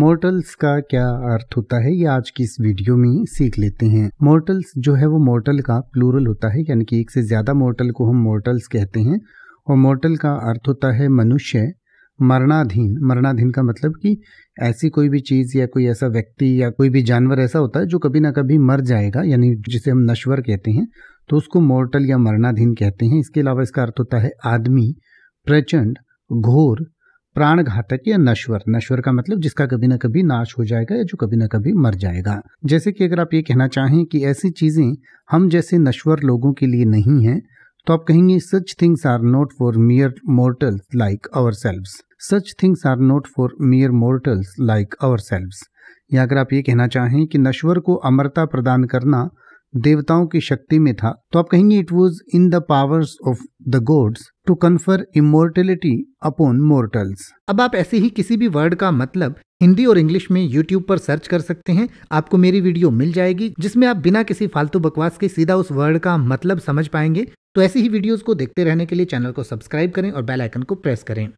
mortals का क्या अर्थ होता है ये आज की इस वीडियो में सीख लेते हैं मोर्टल्स जो है वो मोर्टल का प्लूरल होता है यानी कि एक से ज़्यादा मोर्टल को हम मोर्टल्स कहते हैं और मोर्टल का अर्थ होता है मनुष्य मरणाधीन मरणाधीन का मतलब कि ऐसी कोई भी चीज़ या कोई ऐसा व्यक्ति या कोई भी जानवर ऐसा होता है जो कभी ना कभी मर जाएगा यानी जिसे हम नश्वर कहते हैं तो उसको मोर्टल या मरणाधीन कहते हैं इसके अलावा इसका अर्थ होता है आदमी प्रचंड घोर प्राण घातक या नश्वर नश्वर का मतलब जिसका कभी ना कभी नाश हो जाएगा या जो कभी ना कभी मर जाएगा जैसे कि अगर आप ये कहना चाहें कि ऐसी चीज़ें हम जैसे नश्वर लोगों के लिए नहीं हैं तो आप कहेंगे such things are not for mere mortals like ourselves such things are not for mere mortals like our our या अगर आप ये कहना चाहें कि नश्वर को अमरता प्रदान करना देवताओं की शक्ति में था तो आप कहेंगे it was in the powers of the gods to confer immortality upon mortals अब आप ऐसे ही किसी भी वर्ड का मतलब हिंदी और इंग्लिश में यूट्यूब पर सर्च कर सकते हैं आपको मेरी वीडियो मिल जाएगी जिसमें आप बिना किसी फालतू बकवास के सीधा उस वर्ड का मतलब समझ पाएंगे तो ऐसी ही वीडियोस को देखते रहने के लिए चैनल को सब्सक्राइब करें और बेल आइकन को प्रेस करें